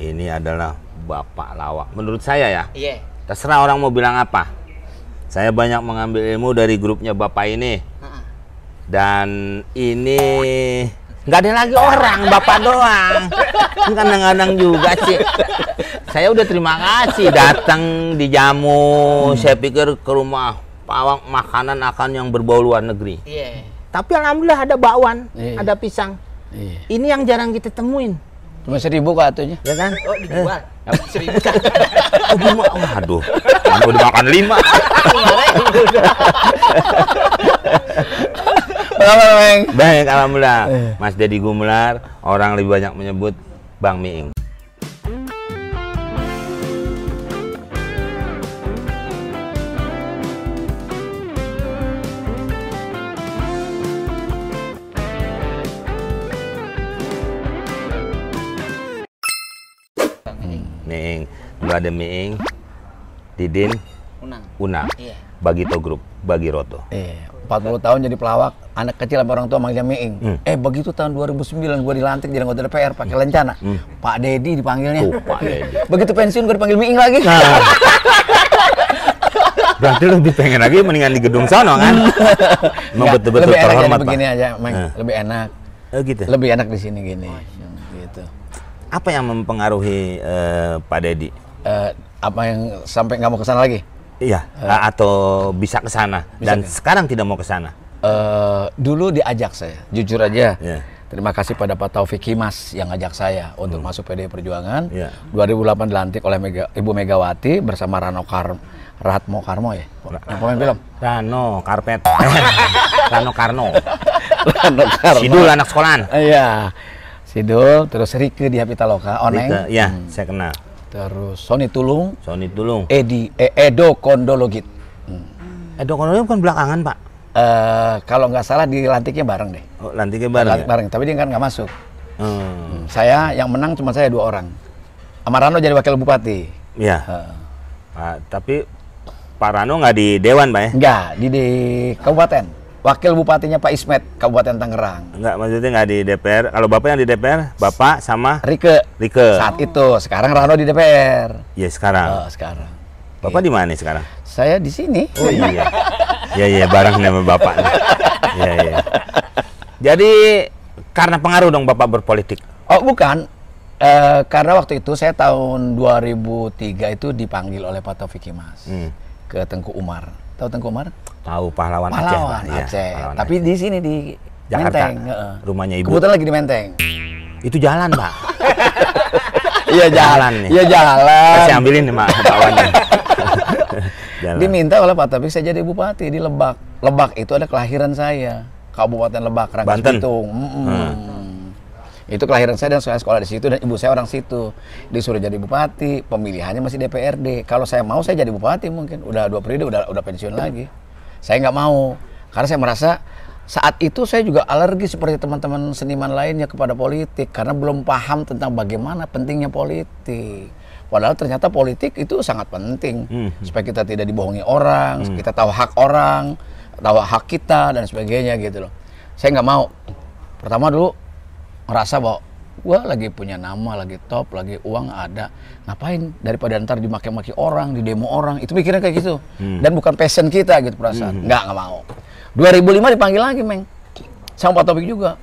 ini adalah bapak lawak menurut saya ya yeah. terserah orang mau bilang apa saya banyak mengambil ilmu dari grupnya bapak ini dan ini nggak ada lagi orang bapak doang kadang-kadang juga sih saya udah terima kasih datang dijamu hmm. saya pikir ke rumah pawang makanan akan yang berbau luar negeri yeah. tapi alhamdulillah ada bakwan yeah. ada pisang yeah. ini yang jarang kita temuin Cuma seribu kok atunya. Ya kan? Oh, dijual. Eh. Seribu kan. Oh, lima. Oh, aduh! Mau dimakan lima. Bang? Baik, alhamdulillah. Eh. Mas Dedi Gumular, orang lebih banyak menyebut Bang Miing. Akademiing Didin Unang. Unang. Iya. Bagi to grup, bagi roto. Iya. Eh, 40 tahun jadi pelawak, anak kecil sama orang tua manggilnya Miing. Hmm. Eh begitu tahun 2009 gue dilantik jadi anggota DPR pakai hmm. lencana. Hmm. Pak Dedi dipanggilnya. Oh, Pak Dedi. begitu pensiun gue dipanggil Miing lagi. Nah. Berarti lebih pengen lagi mendingan di gedung sana kan? Hmm. Emang betul-betul lebih enak terhormat, begini aja, Mike. Eh. Lebih enak. Oh gitu. Lebih enak di sini gini. Oh, gitu. Apa yang mempengaruhi uh, Pak Dedi? uh, apa yang sampai nggak mau ke sana lagi? Iya, uh, atau bisa ke sana dan sekarang tidak mau ke sana. Uh, dulu diajak saya, jujur aja. Yeah. Terima kasih pada Pak Taufik Kimas yang ngajak saya untuk hmm. masuk PDI Perjuangan. Yeah. Iya. 2008 dilantik oleh Mega, Ibu Megawati bersama Rano Kar Ratmo Karmo ya? Yang film? Rano Karpet. Rano Karno. Rano Karno. Sidul anak sekolahan. Iya. Sidul, terus Rike di Habitat Loka. Oneng. Iya, hmm. saya kenal. Terus Sony Tulung. Sony Tulung. Edi eh, Edo Kondologit. Hmm. Edo Kondologit kan belakangan pak? Uh, kalau nggak salah dilantiknya bareng deh. Oh, lantiknya bareng. Lantik ya? bareng. Tapi dia kan nggak masuk. Hmm. hmm saya yang menang cuma saya dua orang. Amarano jadi wakil bupati. Iya. Uh. Pak, ah, tapi Pak Rano nggak di Dewan, Pak ya? Nggak, di, di Kabupaten. Wakil Bupatinya Pak Ismet, Kabupaten Tangerang. Enggak, maksudnya nggak di DPR. Kalau Bapak yang di DPR, Bapak sama Rike. Rike. Saat itu, sekarang Rano di DPR. Iya, sekarang. Oh, sekarang. Bapak iya. di mana sekarang? Saya di sini. Oh iya. Iya iya, barang nama Bapak. Iya iya. Jadi karena pengaruh dong Bapak berpolitik. Oh, bukan. E, karena waktu itu saya tahun 2003 itu dipanggil oleh Pak Taufik Mas hmm. ke Tengku Umar Tahu Tengku Umar? Tahu pahlawan, pahlawan iya, Aceh. Aceh. Aceh. Tapi di sini di Jakarta. Menteng. Rumahnya Ibu. Kebetulan lagi di Menteng. Itu jalan, Pak. Iya jalan nih. Iya jalan. Saya ambilin nih, Pak, pahlawannya. jalan. Diminta oleh Pak Taufik saya jadi bupati di Lebak. Lebak itu ada kelahiran saya. Kabupaten Lebak, Rangkas Banten. Bitung. Mm -mm. Hmm. Itu kelahiran saya dan saya sekolah di situ dan ibu saya orang situ. Disuruh jadi bupati, pemilihannya masih DPRD. Kalau saya mau saya jadi bupati mungkin udah dua periode udah udah pensiun lagi. Saya nggak mau karena saya merasa saat itu saya juga alergi seperti teman-teman seniman lainnya kepada politik karena belum paham tentang bagaimana pentingnya politik. Padahal ternyata politik itu sangat penting hmm. supaya kita tidak dibohongi orang, hmm. kita tahu hak orang, tahu hak kita dan sebagainya gitu loh. Saya nggak mau. Pertama dulu merasa bahwa gue lagi punya nama, lagi top, lagi uang ada. Ngapain daripada ntar dimaki-maki orang, di demo orang. Itu pikiran kayak gitu. Hmm. Dan bukan passion kita gitu perasaan. Hmm. Nggak, nggak mau. 2005 dipanggil lagi, Meng. Sama Pak Topik juga.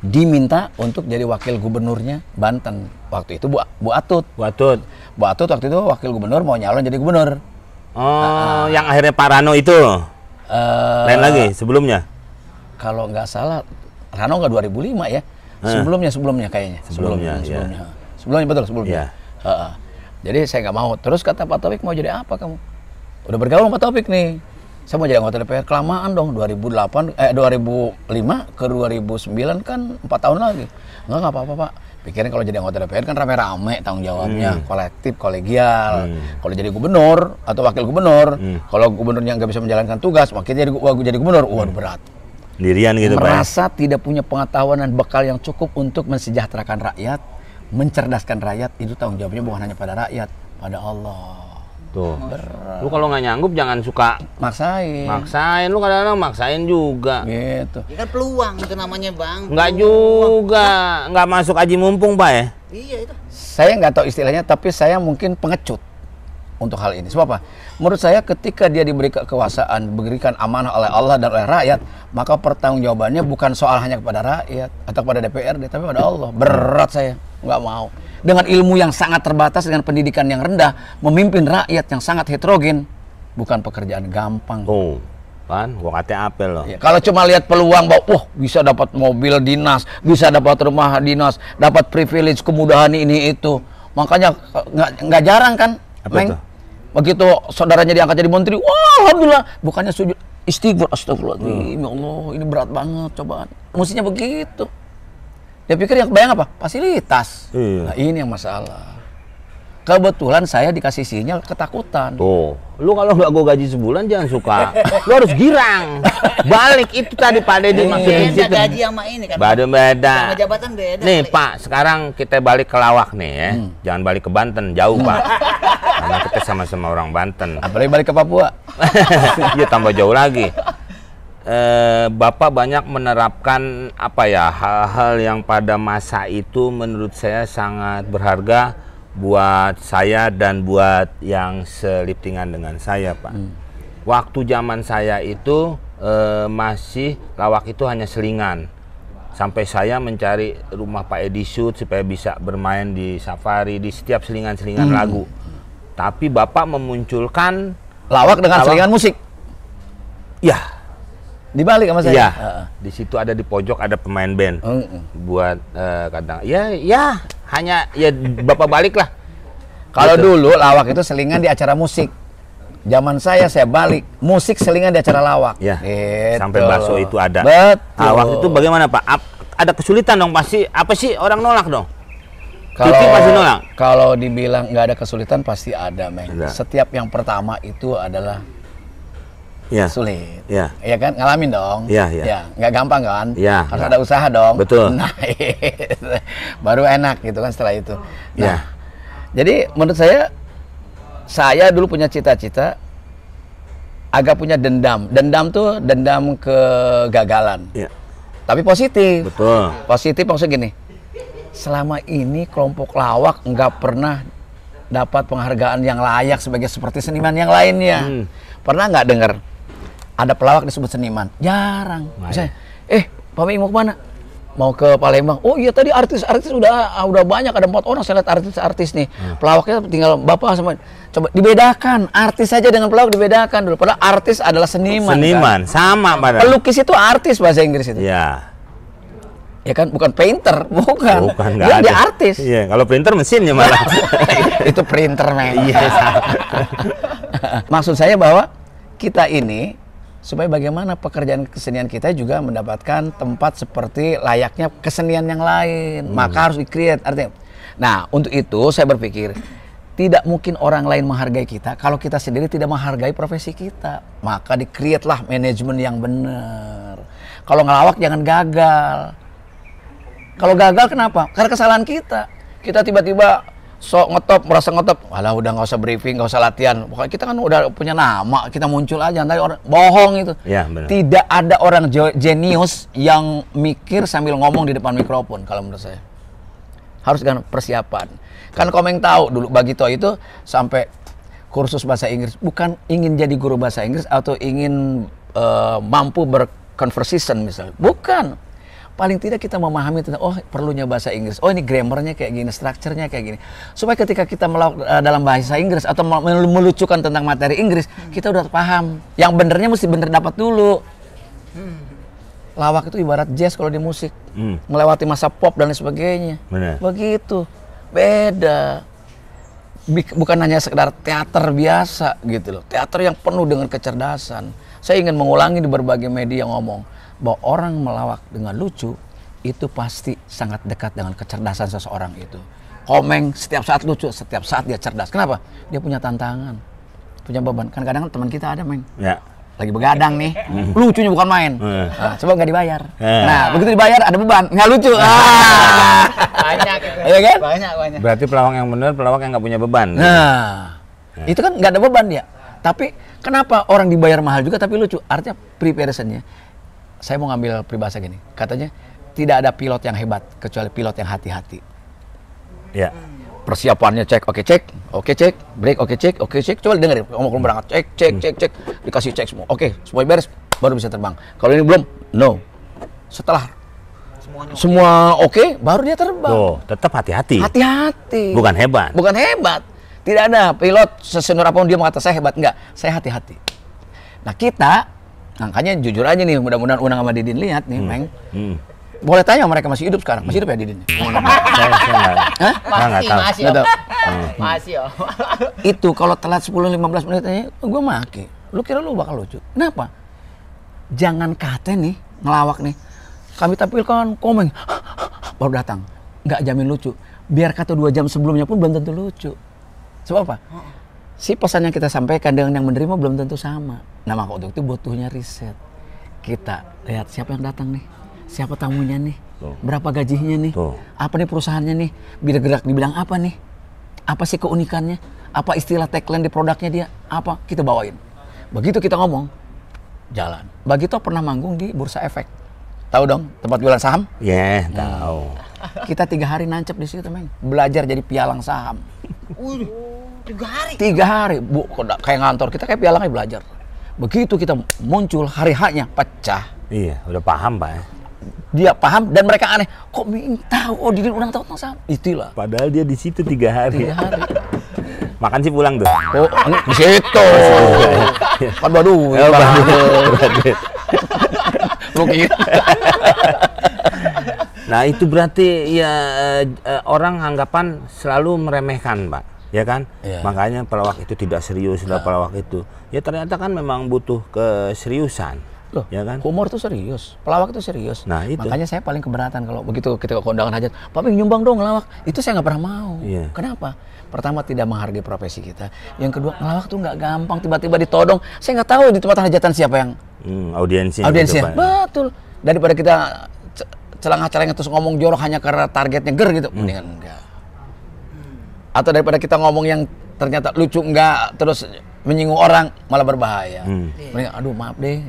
Diminta untuk jadi wakil gubernurnya Banten. Waktu itu Bu, Bu Atut. Bu Atut. Bu Atut waktu itu wakil gubernur mau nyalon jadi gubernur. Oh, nah, ah. yang akhirnya Parano itu. Uh, Lain lagi sebelumnya. Kalau nggak salah Rano nggak 2005 ya? Sebelumnya sebelumnya kayaknya. Sebelumnya. Sebelumnya, ya. sebelumnya. Ya. sebelumnya betul sebelumnya. Ya. Uh, uh. Jadi saya nggak mau. Terus kata Pak Taufik mau jadi apa kamu? Udah bergaul sama Pak Taufik nih. Saya mau jadi anggota DPR kelamaan dong 2008 eh 2005 ke 2009 kan 4 tahun lagi. Enggak nggak apa-apa Pak. Pikirin kalau jadi anggota DPR kan rame-rame tanggung jawabnya, hmm. kolektif, kolegial. Hmm. Kalau jadi gubernur atau wakil gubernur, hmm. kalau gubernurnya nggak bisa menjalankan tugas, wakilnya jadi, jadi gubernur, waduh berat sendirian gitu ya? merasa Pak. tidak punya pengetahuan dan bekal yang cukup untuk mensejahterakan rakyat mencerdaskan rakyat itu tanggung jawabnya bukan hanya pada rakyat pada Allah tuh Berat. lu kalau nggak nyanggup jangan suka maksain maksain lu kadang-kadang maksain juga gitu ya kan peluang itu namanya bang nggak juga nggak masuk aji mumpung pak ya iya itu saya nggak tahu istilahnya tapi saya mungkin pengecut untuk hal ini. Sebab apa? Menurut saya ketika dia diberi kekuasaan, diberikan amanah oleh Allah dan oleh rakyat, maka pertanggungjawabannya bukan soal hanya kepada rakyat atau kepada DPRD, tapi kepada Allah. Berat saya, nggak mau. Dengan ilmu yang sangat terbatas, dengan pendidikan yang rendah, memimpin rakyat yang sangat heterogen, bukan pekerjaan gampang. Oh kan gua katanya apel loh ya, kalau cuma lihat peluang bahwa wah bisa dapat mobil dinas bisa dapat rumah dinas dapat privilege kemudahan ini itu makanya eh, nggak nggak jarang kan Apa Meng, itu? begitu saudaranya diangkat jadi menteri, wah alhamdulillah. Bukannya sujud istighfar, astagfirullahaladzim, hmm. ya Allah ini berat banget cobaan. Mestinya begitu. Dia pikir yang kebayang apa? Fasilitas. Iya. Nah ini yang masalah kebetulan saya dikasih sinyal ketakutan. Tuh. Lu kalau nggak gue gaji sebulan jangan suka. Lu harus girang. Balik itu tadi Pak Deddy iya, maksudnya. Beda gaji sama ini kan. Beda beda. Sama jabatan beda. Nih kali. Pak, sekarang kita balik ke lawak nih ya. Hmm. Jangan balik ke Banten, jauh Pak. Hmm. Karena kita sama-sama orang Banten. Apalagi balik ke Papua. Iya tambah jauh lagi. Eh, Bapak banyak menerapkan apa ya hal-hal yang pada masa itu menurut saya sangat berharga buat saya dan buat yang seliptingan dengan saya pak hmm. waktu zaman saya itu e, masih lawak itu hanya selingan sampai saya mencari rumah Pak Edi supaya bisa bermain di safari di setiap selingan-selingan hmm. lagu tapi bapak memunculkan lawak dengan lawak. selingan musik ya di balik sama saya. Iya. Uh. Di situ ada di pojok ada pemain band. Uh, uh. Buat uh, eh, kadang ya ya hanya ya Bapak balik lah. Kalau gitu. dulu lawak itu selingan di acara musik. Zaman saya saya balik musik selingan di acara lawak. Ya. Gitu. Sampai bakso itu ada. Betul. Nah, waktu itu bagaimana Pak? Ap ada kesulitan dong pasti. Apa sih orang nolak dong? Kalau pasti nolak. Kalau dibilang nggak ada kesulitan pasti ada, Meng. Setiap yang pertama itu adalah ya. sulit. Ya. ya kan ngalamin dong. Ya, ya. ya. nggak gampang kan? Ya, Harus ya. ada usaha dong. Betul. Nah, baru enak gitu kan setelah itu. Nah, ya. Jadi menurut saya saya dulu punya cita-cita agak punya dendam. Dendam tuh dendam kegagalan. Ya. Tapi positif. Betul. Positif maksud gini. Selama ini kelompok lawak nggak pernah dapat penghargaan yang layak sebagai seperti seniman yang lainnya. Hmm. Pernah nggak dengar? ada pelawak disebut seniman jarang nah, misalnya ya. eh Pami mau mana? mau ke Palembang oh iya tadi artis-artis udah ah, udah banyak ada empat orang saya lihat artis-artis nih hmm. pelawaknya tinggal bapak sama coba dibedakan artis saja dengan pelawak dibedakan dulu padahal artis adalah seniman kan? seniman kan? sama padahal pelukis itu artis bahasa Inggris itu ya ya kan bukan painter bukan, bukan dia, ada. dia artis iya kalau printer mesinnya malah itu printer men iya maksud saya bahwa kita ini supaya bagaimana pekerjaan kesenian kita juga mendapatkan tempat seperti layaknya kesenian yang lain. Hmm. Maka harus di artinya. Nah, untuk itu saya berpikir tidak mungkin orang lain menghargai kita kalau kita sendiri tidak menghargai profesi kita. Maka di lah manajemen yang benar. Kalau ngelawak jangan gagal. Kalau gagal kenapa? Karena kesalahan kita. Kita tiba-tiba so ngetop merasa ngetop malah udah nggak usah briefing nggak usah latihan pokoknya kita kan udah punya nama kita muncul aja nanti orang bohong itu ya, tidak ada orang jenius yang mikir sambil ngomong di depan mikrofon kalau menurut saya harus dengan persiapan kan komeng tahu dulu Bagito itu sampai kursus bahasa Inggris bukan ingin jadi guru bahasa Inggris atau ingin uh, mampu berkonversi misalnya bukan paling tidak kita memahami tentang oh perlunya bahasa Inggris oh ini grammarnya kayak gini strukturnya kayak gini supaya ketika kita melakukan uh, eh, dalam bahasa Inggris atau melucukan tentang materi Inggris hmm. kita udah paham yang benernya mesti bener dapat dulu hmm. lawak itu ibarat jazz kalau di musik hmm. melewati masa pop dan lain sebagainya Bener. begitu beda bukan hanya sekedar teater biasa gitu loh teater yang penuh dengan kecerdasan saya ingin mengulangi di berbagai media ngomong bahwa orang melawak dengan lucu itu pasti sangat dekat dengan kecerdasan seseorang itu. Komeng setiap saat lucu, setiap saat dia cerdas. Kenapa? Dia punya tantangan, punya beban. Kan kadang, -kadang teman kita ada, main Ya. Lagi begadang nih, hmm. lucunya bukan main. Eh. Nah, coba nggak dibayar. Eh. Nah, begitu dibayar ada beban, nggak lucu. Eh. Ah. Banyak ya kan? Banyak, banyak. Berarti pelawak yang benar, pelawak yang nggak punya beban. Nah, ya. itu kan nggak ada beban dia. Ya. Tapi kenapa orang dibayar mahal juga tapi lucu? Artinya preparationnya saya mau ngambil peribahasa gini katanya tidak ada pilot yang hebat kecuali pilot yang hati-hati ya hmm. persiapannya cek oke okay, cek oke okay, cek break oke okay, cek oke okay, cek coba dengerin ngomong hmm. berangkat cek cek hmm. cek cek dikasih cek semua oke okay, semua beres baru bisa terbang kalau ini belum no setelah Semuanya semua oke okay, baru dia terbang oh, tetap hati-hati hati-hati bukan hebat bukan hebat tidak ada pilot sesenior apapun dia mengatakan saya hebat enggak saya hati-hati nah kita Makanya jujur aja nih, mudah-mudahan Unang sama Didin lihat nih, hmm. Meng. Hmm. Boleh tanya mereka masih hidup sekarang? Masih hidup ya Didin? saya Masih, Masih, Itu kalau telat 10-15 menit aja, oh, gue maki. Lu kira lu bakal lucu. Kenapa? Jangan kata nih, ngelawak nih. Kami tampilkan komen, baru datang. Gak jamin lucu. Biar kata dua jam sebelumnya pun belum tentu lucu. Sebab apa? Hmm si pesan yang kita sampaikan dengan yang menerima belum tentu sama. Nah maka untuk itu butuhnya riset. Kita lihat siapa yang datang nih, siapa tamunya nih, berapa gajinya nih, apa nih perusahaannya nih, bila gerak dibilang apa nih, apa sih keunikannya, apa istilah tagline di produknya dia, apa kita bawain. Begitu kita ngomong, jalan. Bagito pernah manggung di Bursa Efek. Tahu dong, tempat jualan saham? Iya, yeah, tahu. kita tiga hari nancep di situ, Meng. Belajar jadi pialang saham tiga hari. Tiga hari, bu, kayak ngantor kita kayak pialang belajar. Begitu kita muncul hari haknya pecah. Iya, udah paham pak ya. Dia paham dan mereka aneh. Kok minta? tahu? Oh, diri orang tahu tentang saham. Itulah. Padahal dia di situ tiga hari. Tiga hari. Makan sih pulang tuh. Oh, di situ. Oh. Kan baru. Lu baru. Nah itu berarti ya uh, orang anggapan selalu meremehkan, Pak, ya kan? Ya. Makanya pelawak itu tidak serius, sudah iya. pelawak itu. Ya ternyata kan memang butuh keseriusan. Loh, ya kan? Humor itu serius, pelawak itu serius. Nah, itu. Makanya saya paling keberatan kalau begitu ketika kondangan hajat, paling nyumbang dong ngelawak." Itu saya nggak pernah mau. Ya. Kenapa? Pertama tidak menghargai profesi kita. Yang kedua, ngelawak tuh nggak gampang tiba-tiba ditodong. Saya nggak tahu di tempat hajatan siapa yang hmm, audiensinya. Gitu, audiensinya. Ya. Betul. Daripada kita celengah celengah terus ngomong jorok hanya karena targetnya ger gitu hmm. mendingan enggak atau daripada kita ngomong yang ternyata lucu enggak terus menyinggung orang malah berbahaya hmm. mendingan aduh maaf deh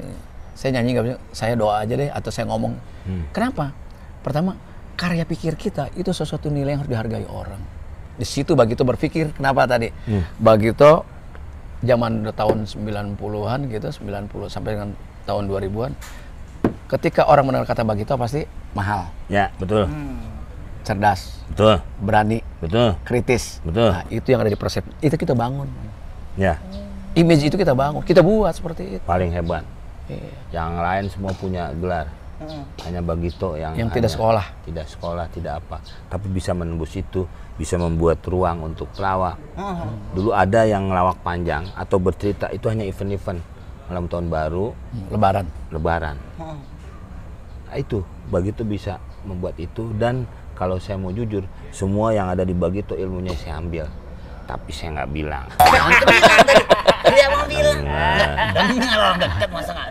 saya nyanyi nggak bisa saya doa aja deh atau saya ngomong hmm. kenapa pertama karya pikir kita itu sesuatu nilai yang harus dihargai orang di situ begitu berpikir kenapa tadi hmm. begitu zaman tahun 90-an gitu 90 sampai dengan tahun 2000-an ketika orang mendengar kata Bagito pasti mahal. Ya, betul. Hmm. Cerdas. Betul. Berani. Betul. Kritis. Betul. Nah, itu yang ada di persep. Itu kita bangun. Ya. Image itu kita bangun, kita buat seperti itu. Paling hebat. Iya. Yang lain semua punya gelar. Hmm. Hanya Bagito yang yang tidak sekolah. Tidak sekolah, tidak apa. Tapi bisa menembus itu, bisa membuat ruang untuk pelawak. Hmm. Dulu ada yang ngelawak panjang atau bercerita itu hanya event-event malam tahun baru, lebaran. Lebaran. Hmm itu Bagito bisa membuat itu dan kalau saya mau jujur semua yang ada di Bagito ilmunya saya ambil tapi saya nggak bilang dia mau bilang nggak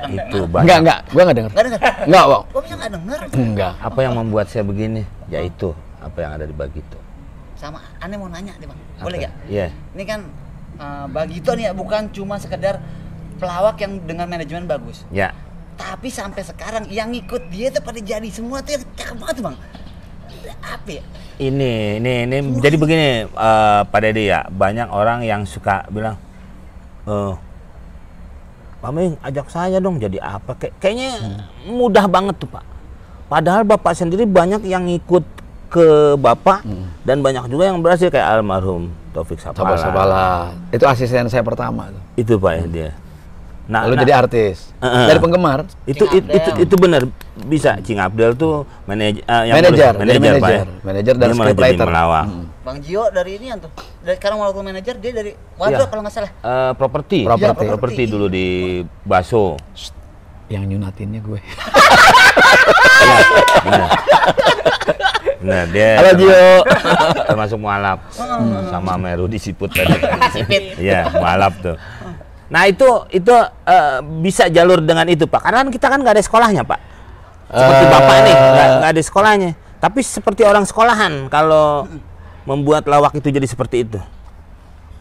itu nggak nggak gua nggak dengar nggak wong nggak gua bisa nggak dengar nggak apa yang membuat saya begini ya itu apa yang ada di Bagito sama aneh mau nanya deh bang boleh nggak iya yeah. ini kan uh, eh, Bagito nih ya, bukan cuma sekedar pelawak yang dengan manajemen bagus ya tapi sampai sekarang yang ikut dia itu pada jadi semua tuh yang cakep banget bang apa ya? ini ini ini Wah. jadi begini uh, eh, pada ya. dia banyak orang yang suka bilang oh, eh, Pak ajak saya dong jadi apa Kay kayaknya hmm. mudah banget tuh Pak padahal Bapak sendiri banyak yang ikut ke Bapak hmm. dan banyak juga yang berhasil kayak almarhum Taufik Sabala. Sabala. Itu asisten saya pertama. Itu Pak hmm. dia Nah, lalu nah, jadi artis. Uh, uh, dari penggemar. Itu itu itu, itu benar bisa Cing Abdul tuh manajer uh, ah, yang manajer, manajer, manajer, ya. manajer dan scriptwriter. Hmm. Bang Jio dari ini tuh. Dari sekarang walaupun manajer dia dari wadah ya. kalau nggak salah. Uh, properti. Properti. Ya, properti. properti dulu di Baso. Shh, yang nyunatinnya gue. Nah, dia. Halo Gio. Termasuk mualaf hmm. sama Meru di Siput tadi. Iya, mualaf tuh. Nah itu itu uh, bisa jalur dengan itu pak. Karena kan kita kan nggak ada sekolahnya pak. Seperti uh, bapak nih nggak ada sekolahnya. Tapi seperti orang sekolahan kalau membuat lawak itu jadi seperti itu.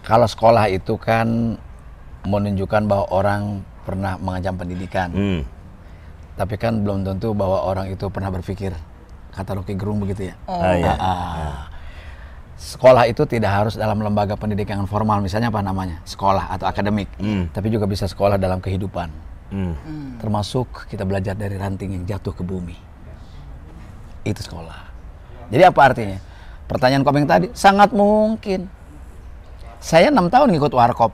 Kalau sekolah itu kan menunjukkan bahwa orang pernah mengancam pendidikan. Hmm. Tapi kan belum tentu bahwa orang itu pernah berpikir kata Rocky Gerung begitu ya. Oh. Ah, iya. ah, ah. ah sekolah itu tidak harus dalam lembaga pendidikan yang formal misalnya apa namanya sekolah atau akademik mm. tapi juga bisa sekolah dalam kehidupan mm. termasuk kita belajar dari ranting yang jatuh ke bumi itu sekolah jadi apa artinya pertanyaan komeng tadi sangat mungkin saya enam tahun ikut warkop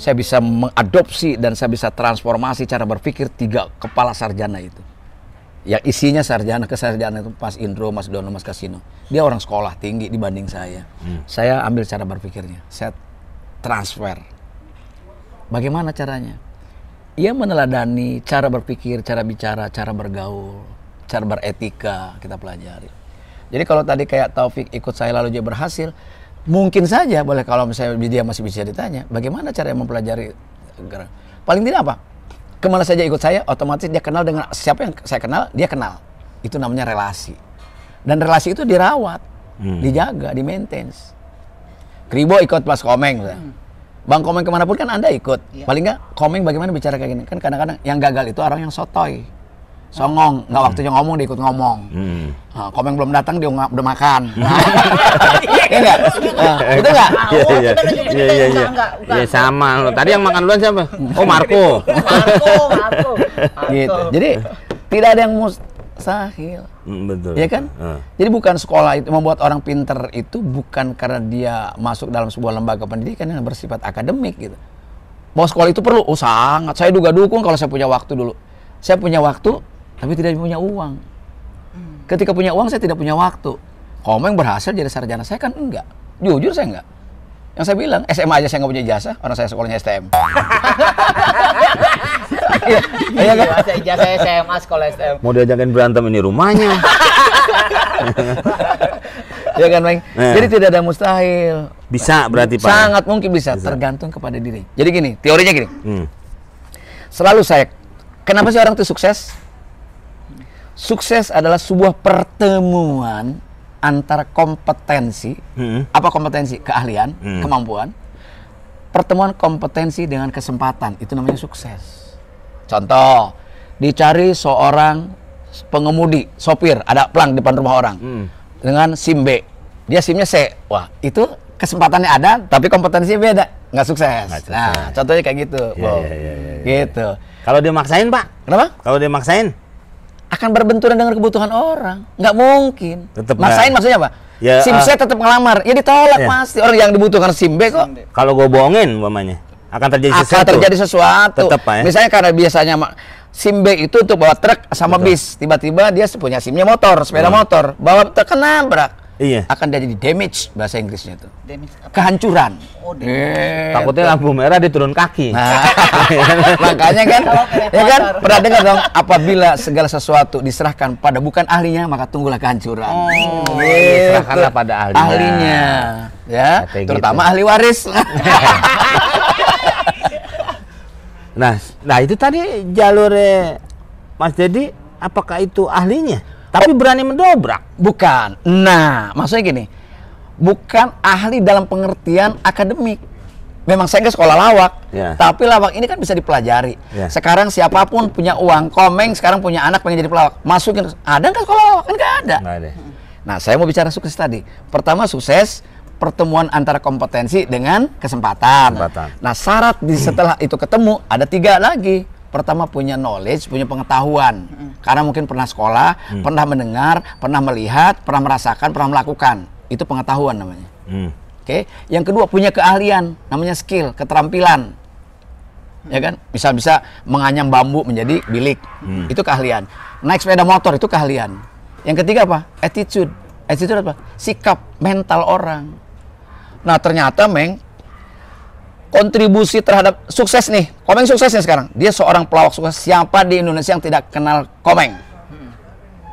saya bisa mengadopsi dan saya bisa transformasi cara berpikir tiga kepala sarjana itu Ya isinya sarjana ke sarjana itu pas Indro, Mas Dono, Mas Kasino. Dia orang sekolah tinggi dibanding saya. Hmm. Saya ambil cara berpikirnya. Saya transfer. Bagaimana caranya? Ia meneladani cara berpikir, cara bicara, cara bergaul, cara beretika kita pelajari. Jadi kalau tadi kayak Taufik ikut saya lalu dia berhasil, mungkin saja boleh kalau misalnya dia masih bisa ditanya, bagaimana cara mempelajari paling tidak apa? kemana saja ikut saya otomatis dia kenal dengan siapa yang saya kenal dia kenal itu namanya relasi dan relasi itu dirawat hmm. dijaga di maintenance kribo ikut pas komeng hmm. bang komeng kemanapun kan anda ikut ya. paling nggak komeng bagaimana bicara kayak gini kan kadang-kadang yang gagal itu orang yang sotoy songong nggak waktunya ngomong dia ikut ngomong hmm. nah, komeng belum datang dia udah makan nah, iya nggak nah, itu iya, iya. nggak iya iya oh, iya iya, iya sama lo tadi yang makan duluan siapa hmm. oh Marco Marco Marco gitu jadi tidak ada yang mustahil hmm, betul ya kan ah. jadi bukan sekolah itu membuat orang pinter itu bukan karena dia masuk dalam sebuah lembaga pendidikan yang bersifat akademik gitu bahwa sekolah itu perlu oh sangat saya duga dukung kalau saya punya waktu dulu saya punya waktu tapi tidak punya uang. Hmm. Ketika punya uang saya tidak punya waktu. Komeng berhasil jadi sarjana saya kan enggak. Jujur saya enggak. Yang saya bilang SMA aja saya enggak punya jasa, orang saya sekolahnya STM. Iya, iya kan? Jasa SMA sekolah STM. Mau diajakin berantem ini rumahnya. ya kan, Bang? Nah. Jadi tidak ada mustahil. Bisa berarti Pak. Sangat mungkin bisa, bisa. tergantung kepada diri. Jadi gini, teorinya gini. Hmm. Selalu saya kenapa sih orang itu sukses? Sukses adalah sebuah pertemuan antara kompetensi, hmm. apa kompetensi? Keahlian, hmm. kemampuan. Pertemuan kompetensi dengan kesempatan, itu namanya sukses. Contoh, dicari seorang pengemudi, sopir, ada plang depan rumah orang. Hmm. Dengan SIM B. Dia SIMnya C. Wah, itu kesempatannya ada, tapi kompetensinya beda. Nggak sukses. sukses. Nah, contohnya kayak gitu. Yeah, wow. yeah, yeah, yeah. Iya. Gitu. Kalau dia maksain, Pak. Kenapa? Kalau dia maksain akan berbenturan dengan kebutuhan orang. Nggak mungkin. tetep Maksain maksudnya apa? Ya, SIM uh, eh, saya tetap ngelamar. Ya ditolak ya. pasti. Orang yang dibutuhkan SIM B kok. Kalau gue bohongin umpamanya, akan terjadi akan sesuatu. Akan terjadi sesuatu. Tetep, ya? Misalnya karena biasanya SIM B itu untuk bawa truk sama Betul. bis. Tiba-tiba dia punya SIMnya motor, sepeda hmm. motor. Bawa truk kenabrak iya. akan jadi damage bahasa Inggrisnya itu. Damage Kehancuran. Oh, damage. Takutnya lampu merah dia kaki. Nah, makanya kan, ya kan pernah dengar dong apabila segala sesuatu diserahkan pada bukan ahlinya maka tunggulah kehancuran. Oh, gitu. Ya, Serahkanlah pada ahlinya. Ahlinya, ya, Kata gitu. terutama gitu. ahli waris. nah, nah itu tadi jalurnya Mas jadi apakah itu ahlinya? tapi berani mendobrak. Bukan. Nah, maksudnya gini, bukan ahli dalam pengertian akademik. Memang saya nggak sekolah lawak, yeah. tapi lawak ini kan bisa dipelajari. Yeah. Sekarang siapapun punya uang, komeng sekarang punya anak pengen jadi pelawak, masukin. Ada nggak sekolah lawak? Kan nggak ada. Nggak Nah, saya mau bicara sukses tadi. Pertama sukses pertemuan antara kompetensi dengan kesempatan. kesempatan. Nah, syarat di setelah itu ketemu ada tiga lagi pertama punya knowledge, punya pengetahuan. Hmm. Karena mungkin pernah sekolah, hmm. pernah mendengar, pernah melihat, pernah merasakan, pernah melakukan. Itu pengetahuan namanya. Hmm. Oke. Okay? Yang kedua punya keahlian, namanya skill, keterampilan. Hmm. Ya kan? bisa bisa menganyam bambu menjadi bilik. Hmm. Itu keahlian. Naik sepeda motor itu keahlian. Yang ketiga apa? Attitude. Attitude apa? Sikap mental orang. Nah, ternyata, Meng, kontribusi terhadap sukses nih. Komeng suksesnya sekarang. Dia seorang pelawak sukses. Siapa di Indonesia yang tidak kenal Komeng? Hmm.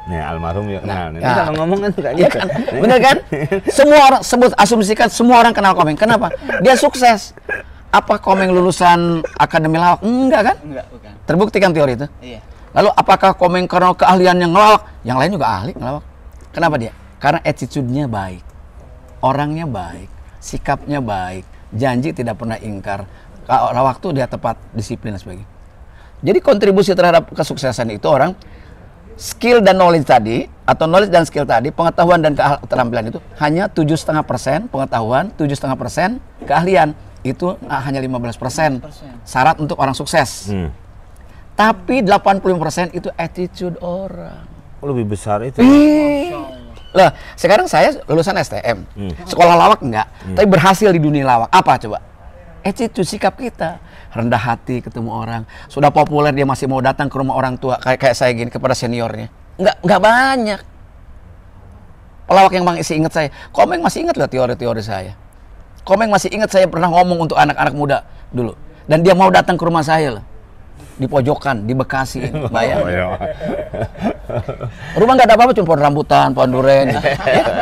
Nih almarhum ya kenal. Nah, nah, kalau ngomong kan suka iya gitu. kan? Bener kan? semua orang sebut asumsikan semua orang kenal Komeng. Kenapa? Dia sukses. Apa Komeng lulusan Akademi Lawak? Enggak kan? Enggak, bukan. Terbukti kan teori itu? Iya. Lalu apakah Komeng karena keahlian yang ngelawak? Yang lain juga ahli ngelawak. Kenapa dia? Karena attitude-nya baik. Orangnya baik, sikapnya baik, janji tidak pernah ingkar kalau waktu dia tepat disiplin dan sebagainya jadi kontribusi terhadap kesuksesan itu orang skill dan knowledge tadi atau knowledge dan skill tadi pengetahuan dan keterampilan itu hanya tujuh setengah persen pengetahuan tujuh setengah persen keahlian itu ah, hanya 15 persen syarat untuk orang sukses hmm. tapi 85 persen itu attitude orang lebih besar itu Ih, iya. Lah, sekarang saya lulusan STM. Hmm. Sekolah lawak enggak, hmm. tapi berhasil di dunia lawak. Apa coba? Eh, itu sikap kita rendah hati ketemu orang sudah populer dia masih mau datang ke rumah orang tua kayak kayak saya gini kepada seniornya Enggak enggak banyak pelawak yang masih ingat saya komeng masih ingat lah teori-teori saya komeng masih ingat saya pernah ngomong untuk anak-anak muda dulu dan dia mau datang ke rumah saya loh di pojokan di Bekasi bayang oh, iya. rumah nggak ada apa-apa cuma pohon rambutan pohon duren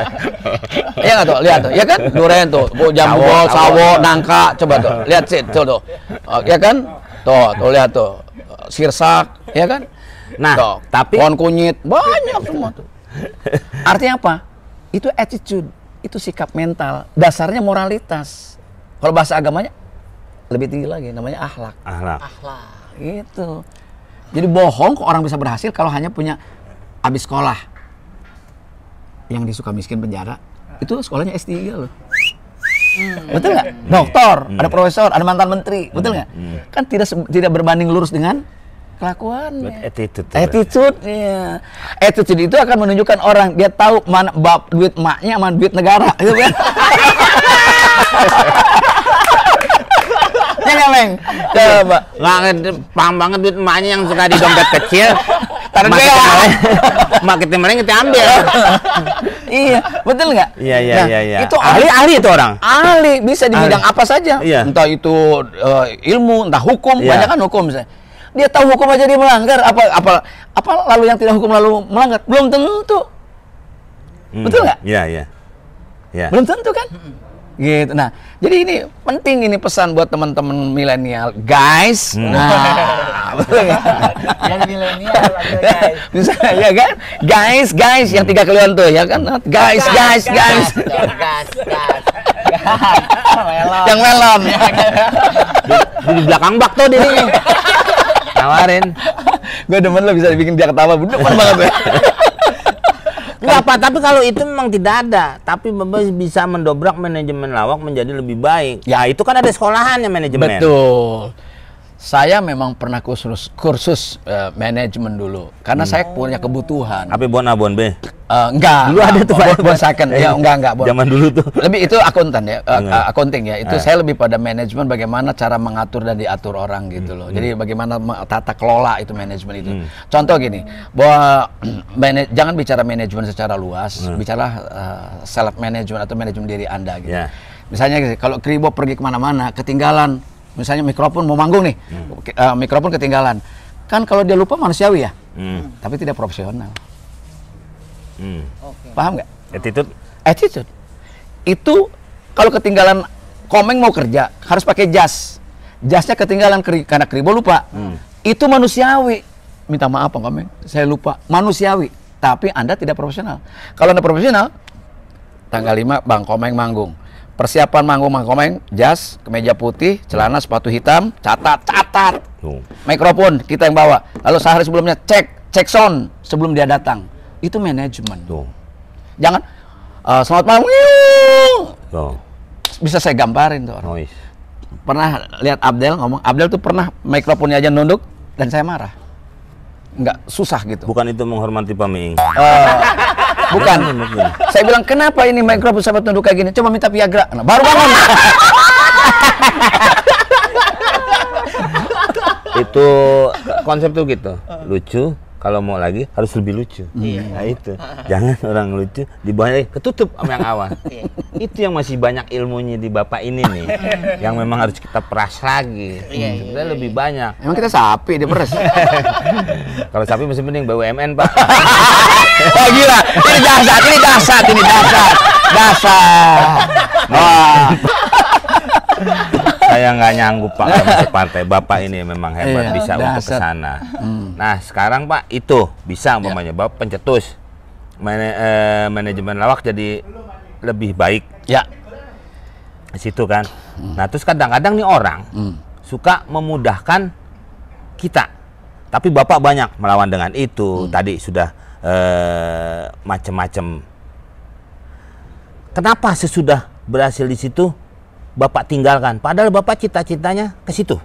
ya nggak tuh lihat tuh ya kan duren tuh jambu sawo, sawo, sawo nangka coba tuh lihat sih tuh tuh oh, ya kan tuh tuh lihat tuh sirsak ya kan nah tuh, tapi pohon kunyit banyak semua tuh artinya apa itu attitude itu sikap mental dasarnya moralitas kalau bahasa agamanya lebih tinggi lagi namanya akhlak ahlak, ahlak Gitu. Jadi bohong kok orang bisa berhasil kalau hanya punya habis sekolah. Yang disuka miskin penjara, itu sekolahnya S3 loh. Hmm. Betul nggak? dokter hmm. ada profesor, ada mantan menteri, hmm. betul nggak? Hmm. Kan tidak tidak berbanding lurus dengan kelakuan. Attitude. Attitude, ya. Attitude itu akan menunjukkan orang dia tahu mana bab duit maknya mana duit negara, gitu kan? ya nggak meng coba nggak paham banget duit emaknya yang suka di dompet kecil taruh dia ya. mak kita maling kita ambil iya betul nggak iya iya nah, iya iya itu ahli ahli itu orang ahli bisa di ahli. bidang apa saja iya. entah itu uh, ilmu entah hukum iya. banyak kan hukum misalnya dia tahu hukum aja dia melanggar apa apa apa lalu yang tidak hukum lalu melanggar belum tentu hmm. betul nggak iya iya Ya. Belum tentu kan? Hmm gitu. Nah, jadi ini penting ini pesan buat teman-teman milenial, guys. Hmm. Nah, Yang milenial guys. Bisa ya kan? Guys, guys yang tiga kalian tuh ya kan? Guys, guys, guys. guys. Yang melon. Di, di belakang bak tuh dirinya. Tawarin. Gue demen lo bisa dibikin dia ketawa, bener banget ya. Enggak apa, tapi kalau itu memang tidak ada, tapi bisa mendobrak manajemen lawak menjadi lebih baik. Ya itu kan ada sekolahannya manajemen. Betul saya memang pernah kursus kursus uh, manajemen dulu karena hmm. saya punya kebutuhan. Apa bon A bon B? Uh, eh, enggak. Dulu ada tuh bon, bon second. Eh, ya enggak enggak bon. Zaman dulu tuh. Lebih itu akuntan ya, uh, akunting ya. Itu eh. saya lebih pada manajemen bagaimana cara mengatur dan diatur orang gitu loh. Hmm. Jadi hmm. bagaimana tata kelola itu manajemen itu. Hmm. Contoh gini, bahwa jangan bicara manajemen secara luas, hmm. bicara uh, self management atau manajemen diri Anda gitu. Yeah. Misalnya gitu, kalau Kribo pergi kemana-mana, ketinggalan misalnya mikrofon mau manggung nih hmm. uh, mikrofon ketinggalan kan kalau dia lupa manusiawi ya hmm. tapi tidak profesional hmm. paham nggak attitude attitude itu kalau ketinggalan komeng mau kerja harus pakai jas jasnya ketinggalan keri, karena kribo lupa hmm. itu manusiawi minta maaf pak komeng saya lupa manusiawi tapi anda tidak profesional kalau anda profesional tanggal 5 bang komeng manggung persiapan manggung mah mangkomeng, jas, kemeja putih, celana, sepatu hitam, catat, catat. Mikrofon kita yang bawa. Lalu sehari sebelumnya cek, cek sound sebelum dia datang. Itu manajemen. tuh Jangan uh, selamat malam. tuh. Bisa saya gambarin tuh oh, iya. Pernah lihat Abdel ngomong, Abdel tuh pernah mikrofonnya aja nunduk dan saya marah. nggak susah gitu. Bukan itu menghormati pamiing. Uh, eh, Bukan. Saya bilang, kenapa ini Minecraft sahabat tunduk kayak gini? Coba minta Viagra. Nah, baru bangun. itu konsep tuh gitu. Lucu, kalau mau lagi harus lebih lucu. Iya. Nah itu. Jangan orang lucu bawahnya ketutup sama yang awal. Iya. itu yang masih banyak ilmunya di bapak ini nih. yang memang harus kita peras lagi. Iya, hmm. iya, iya lebih iya. banyak. Emang kita sapi peras. kalau sapi masih mending BUMN, Pak. oh gila, ini dasar, ini dasar, ini dasar. Dasar. Wah saya nggak nyanggup Pak masuk partai. Bapak ini memang hebat iya, bisa dasar. untuk kesana. Hmm. Nah, sekarang Pak itu bisa iya. umpamanya ya. Bapak pencetus. man eh, manajemen lawak jadi lebih baik. Ya. Di situ kan. Hmm. Nah, terus kadang-kadang nih orang hmm. suka memudahkan kita. Tapi Bapak banyak melawan dengan itu. Hmm. Tadi sudah eh, macem macem Kenapa sesudah berhasil di situ Bapak tinggalkan. Padahal Bapak cita-citanya ke situ.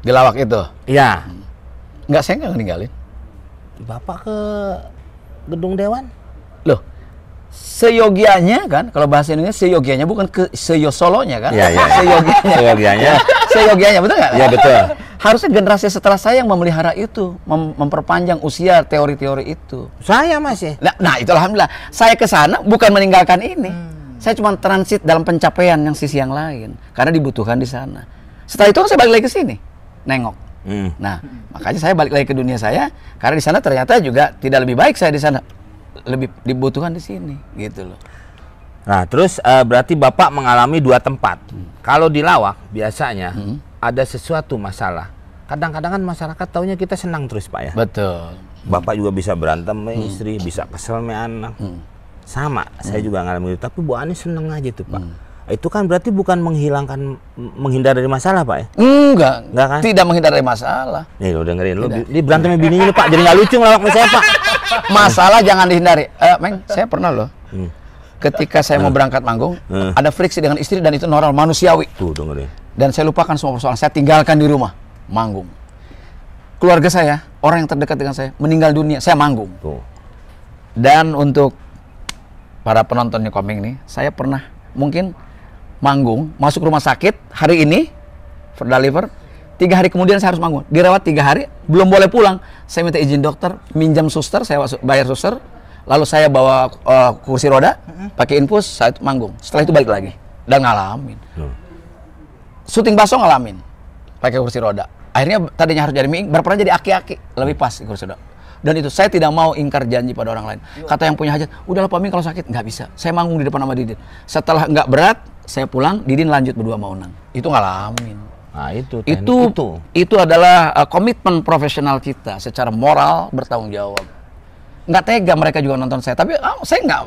Di lawak itu? Iya. Enggak, saya enggak ninggalin. Bapak ke gedung Dewan? Loh, seyogianya kan, kalau bahasa Indonesia seyogianya bukan ke seyosolonya kan? Iya, iya. Seyogianya. seyogianya. seyogianya, betul nggak? Iya, betul. Harusnya generasi setelah saya yang memelihara itu, mem memperpanjang usia teori-teori itu. Saya masih. Nah, nah itu alhamdulillah. Saya ke sana bukan meninggalkan ini. Hmm saya cuma transit dalam pencapaian yang sisi yang lain karena dibutuhkan di sana. Setelah itu kan saya balik lagi ke sini, nengok. Hmm. Nah, makanya saya balik lagi ke dunia saya karena di sana ternyata juga tidak lebih baik saya di sana. Lebih dibutuhkan di sini gitu loh. Nah, terus uh, berarti Bapak mengalami dua tempat. Hmm. Kalau di lawak biasanya hmm. ada sesuatu masalah. Kadang-kadang kan masyarakat taunya kita senang terus, Pak ya. Betul. Bapak juga bisa berantem sama hmm. istri, bisa kesel sama anak. Hmm sama hmm. saya juga ngalamin itu tapi Bu Ani seneng aja tuh pak hmm itu kan berarti bukan menghilangkan menghindar dari masalah pak ya enggak enggak kan tidak menghindar dari masalah nih lo dengerin lo di berantem bininya lo pak jadi nggak lucu ngelawak saya pak masalah jangan dihindari eh, meng hmm. saya pernah loh hmm. ketika saya hmm. mau berangkat manggung hmm. ada friksi dengan istri dan itu normal manusiawi tuh dengerin dan saya lupakan semua persoalan saya tinggalkan di rumah manggung keluarga saya orang yang terdekat dengan saya meninggal dunia saya manggung tuh. dan untuk para penonton yang komeng nih, saya pernah mungkin manggung, masuk rumah sakit hari ini, for deliver, tiga hari kemudian saya harus manggung. Dirawat tiga hari, belum boleh pulang. Saya minta izin dokter, minjam suster, saya bayar suster, lalu saya bawa uh, kursi roda, pakai infus, saya manggung. Setelah itu balik lagi. Dan ngalamin. Syuting baso ngalamin, pakai kursi roda. Akhirnya tadinya harus jadi ming, berperan jadi aki-aki, lebih pas kursi roda dan itu saya tidak mau ingkar janji pada orang lain iya. kata yang punya hajat udahlah Pak kalau sakit nggak bisa saya manggung di depan sama Didin setelah nggak berat saya pulang Didin lanjut berdua mau nang itu nggak ngalamin Nah, itu, itu itu itu adalah uh, komitmen profesional kita secara moral bertanggung jawab. Nggak tega mereka juga nonton saya, tapi oh, saya nggak,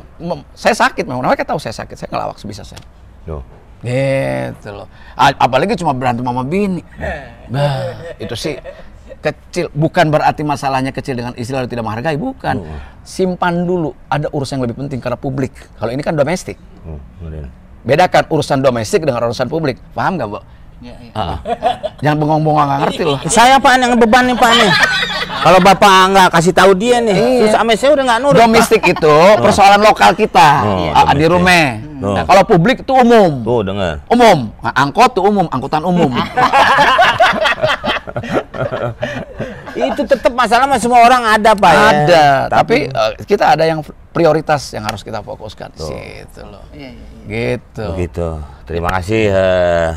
saya sakit memang. Mereka tahu saya sakit, saya nggak ngelawak sebisa saya. Loh. Gitu loh. Apalagi cuma berantem sama bini. Nah, bah, itu sih kecil bukan berarti masalahnya kecil dengan istilah tidak menghargai bukan oh. simpan dulu ada urusan yang lebih penting karena publik kalau ini kan domestik oh, bedakan urusan domestik dengan urusan publik paham nggak bu ya, ya. Ah. jangan bengong-bengong nggak ngerti loh saya pak yang beban nih pak nih kalau bapak nggak kasih tahu dia nih iya. terus ame saya udah nggak nurut domestik itu oh. persoalan lokal kita oh, ah, di rumah oh. nah, kalau publik itu umum tuh dengar umum angkot tuh umum angkutan umum itu tetap masalah sama semua orang ada pak ya. ada tapi, tapi eh, kita ada yang prioritas yang harus kita fokuskan Tuh. gitu loh iya, iya, iya. gitu terima kasih uh,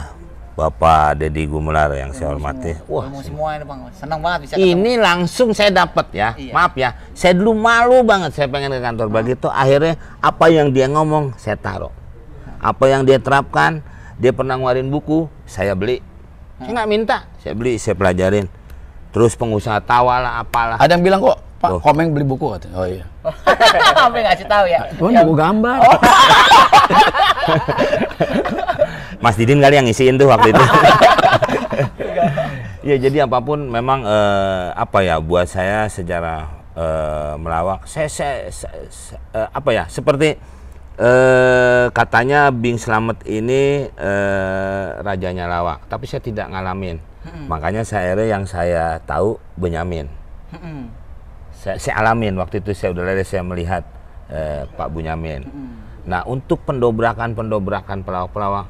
Bapak Deddy Gumelar yang saya hormati. Semua, Wah, semua ini Bang. Senang banget bisa ketemu. langsung saya dapat ya. Iya. Maaf ya. Saya dulu malu banget saya pengen ke kantor. Ah. Begitu akhirnya apa yang dia ngomong saya taruh. Apa yang dia terapkan, dia pernah ngeluarin buku, saya beli saya nggak minta saya beli saya pelajarin terus pengusaha tawa lah apalah ada yang bilang kok Pak oh. Komeng beli buku katanya. Oh iya. nggak ngasih tahu ya. Gua oh, nunggu gambar. Oh. Mas Didin kali yang ngisiin tuh waktu itu. ya jadi apapun memang eh, apa ya buat saya secara eh, melawak saya, saya, saya, saya eh, apa ya seperti Eh, katanya Bing Slamet ini eh, rajanya lawak, tapi saya tidak ngalamin. Hmm. Makanya saya yang saya tahu Bunyamin. Hmm. Saya, saya alamin waktu itu saya udah lari saya melihat eh, Pak Bunyamin. Hmm. Nah untuk pendobrakan pendobrakan pelawak pelawak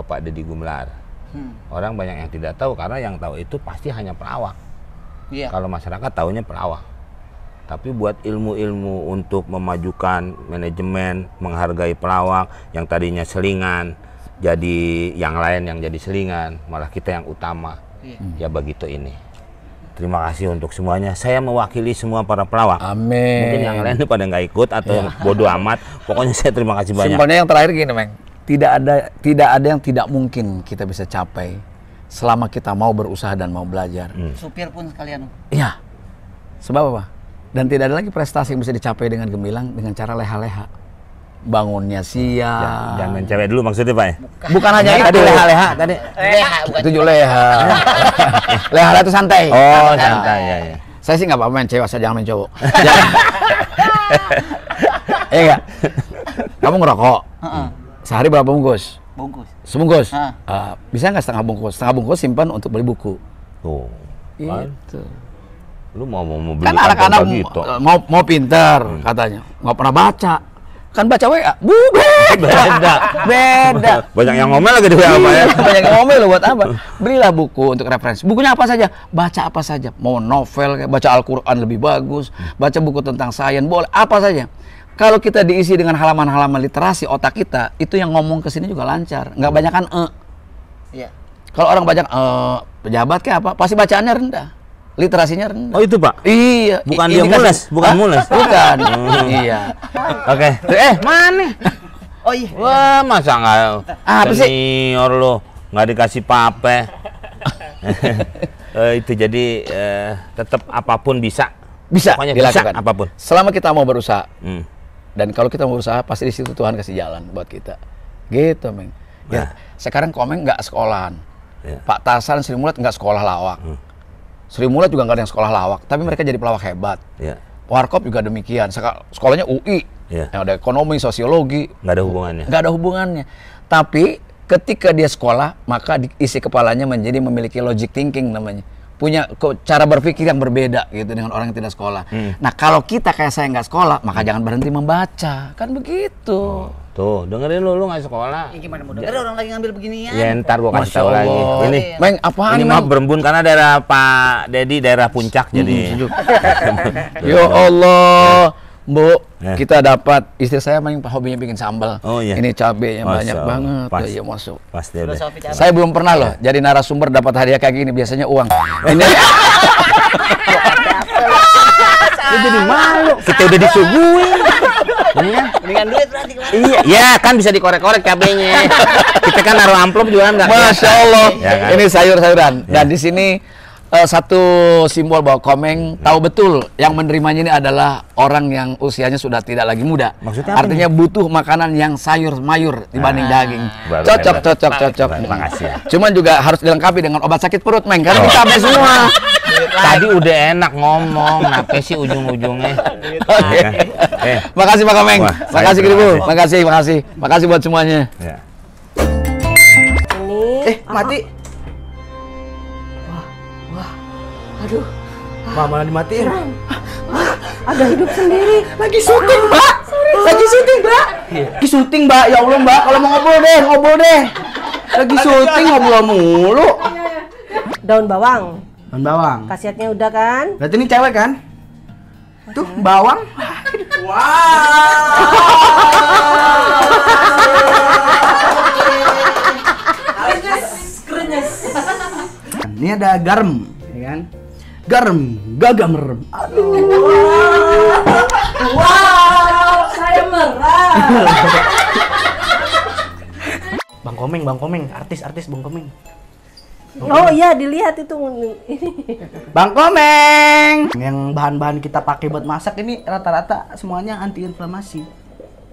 Bapak Deddy Gumlar. Hmm. Orang banyak yang tidak tahu karena yang tahu itu pasti hanya pelawak. Yeah. Kalau masyarakat tahunya pelawak tapi buat ilmu-ilmu untuk memajukan manajemen, menghargai pelawak yang tadinya selingan jadi yang lain yang jadi selingan, malah kita yang utama. Iya. hmm. Ya begitu ini. Terima kasih untuk semuanya. Saya mewakili semua para pelawak. Amin. Mungkin yang lain pada nggak ikut atau yeah. bodoh amat. Pokoknya saya terima kasih banyak. Simpelnya yang terakhir gini, Meng. Tidak ada tidak ada yang tidak mungkin kita bisa capai selama kita mau berusaha dan mau belajar. Hmm. Supir pun sekalian. Iya. Sebab apa? Dan tidak ada lagi prestasi yang bisa dicapai dengan gemilang dengan cara leha-leha. Bangunnya siang. Jangan, cewek dulu maksudnya Pak ya? Bukan, bukan hanya itu. Tadi leha-leha. Tadi leha, tujuh leha. leha-leha itu santai. Oh santai ya. ya. Saya sih nggak apa-apa main cewek, saya jangan main cowok. Iya enggak? Kamu ngerokok? Sehari berapa bungkus? Bungkus. Sebungkus? Uh. bisa nggak setengah bungkus? Setengah bungkus simpan untuk beli buku. Oh. Itu. Kan? lu mau mau, mau beli kan anak-anak gitu. mau mau pinter hmm. katanya nggak pernah baca kan baca WA bu beda beda banyak yang ngomel lagi di WA apa ya iya, banyak yang ngomel loh buat apa berilah buku untuk referensi bukunya apa saja baca apa saja mau novel baca Al-Quran lebih bagus hmm. baca buku tentang sains boleh apa saja kalau kita diisi dengan halaman-halaman literasi otak kita itu yang ngomong ke sini juga lancar nggak banyak kan e eh. iya kalau orang banyak e, pejabat kayak apa pasti bacaannya rendah literasinya rendah. Oh itu pak? Iya. Bukan dia kan mules, bukan mules. Bukan. Oh. Iya. Oke. Okay. Eh mana? Oh iya. Wah masa nggak? Ah, apa sih? Senior lo nggak dikasih pape. uh, itu jadi uh, eh, tetap apapun bisa. Bisa. Pokoknya dilakukan. bisa apapun. Selama kita mau berusaha. Hmm. Dan kalau kita mau berusaha pasti di situ Tuhan kasih jalan buat kita. Gitu, Meng. Ya, nah. sekarang Komeng nggak sekolahan. Ya. Pak Tasan Sri Mulat nggak sekolah lawak. Hmm Sri Mulat juga nggak ada yang sekolah lawak, tapi mereka jadi pelawak hebat. Yeah. Warkop juga demikian. Sekolahnya UI, yeah. yang ada ekonomi, sosiologi. Nggak ada hubungannya. Nggak ada hubungannya. Tapi ketika dia sekolah, maka isi kepalanya menjadi memiliki logic thinking namanya. Punya cara berpikir yang berbeda gitu dengan orang yang tidak sekolah. Hmm. Nah kalau kita kayak saya nggak sekolah, maka hmm. jangan berhenti membaca. Kan begitu. Oh. Tuh, dengerin lu, lu gak sekolah. Ya gimana mau denger orang lagi ngambil beginian. Ya ntar gua kasih tau lagi. Ini, Meng, apaan ini mah berembun karena daerah Pak Dedi daerah puncak hmm, jadi. ya Allah. Bu, eh. kita dapat istri saya paling hobinya bikin sambal. Oh iya. Ini cabenya masuk. banyak banget. Pas, ya masuk. Pasti. Saya belum pernah loh ya. jadi narasumber dapat hadiah kayak gini. Biasanya uang. Ini. jadi malu. Kita udah disuguhin. Iya. Mendingan duit berarti Iya, ya kan bisa dikorek-korek cabenya. Kita kan naruh amplop juga enggak. Kan Masya Allah. Ya, kan? Ini sayur-sayuran. Ya. Dan di sini uh, satu simbol bahwa Komeng ya. tahu betul yang menerimanya ini adalah orang yang usianya sudah tidak lagi muda. Maksudnya Artinya ini? butuh makanan yang sayur mayur dibanding nah. daging. cocok, cocok, cocok. Terima kasih. Ya. Cuman juga harus dilengkapi dengan obat sakit perut, Meng. Karena oh. kita habis semua. Tadi udah enak ngomong, nape sih ujung-ujungnya? Oke. Okay. Eh. Eh, makasih Pak Komeng. Makasih Kribu. Makasih, makasih. Makasih buat semuanya. Ya. Ini Eh, mati. Wah, wah. Aduh. Mama dimatiin. ada hidup sendiri. Lagi syuting, Mbak. Lagi syuting, Mbak. Iya. Lagi syuting, Mbak. Ya Allah, Mbak, kalau mau ngobrol deh, ngobrol deh. Lagi syuting ngobrol mulu. Iya, iya. Daun bawang. Daun bawang. Kasiatnya udah kan? Berarti ini cewek kan? Tuh, bawang. Wow. ini ada garam, ya kan? Garam, gagam merem. Aduh. Wow. wow, saya merah. Bang Komeng, Bang Komeng, artis-artis Bang Komeng. Oh iya dilihat itu ini. Bang Komeng. Yang bahan-bahan kita pakai buat masak ini rata-rata semuanya antiinflamasi.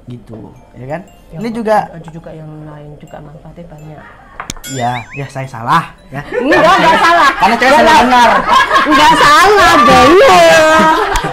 Gitu, ya kan? Ya, ini juga juga yang lain juga manfaatnya banyak. Iya, ya saya salah ya. Enggak, enggak salah. Karena saya salah benar. Enggak salah, benar.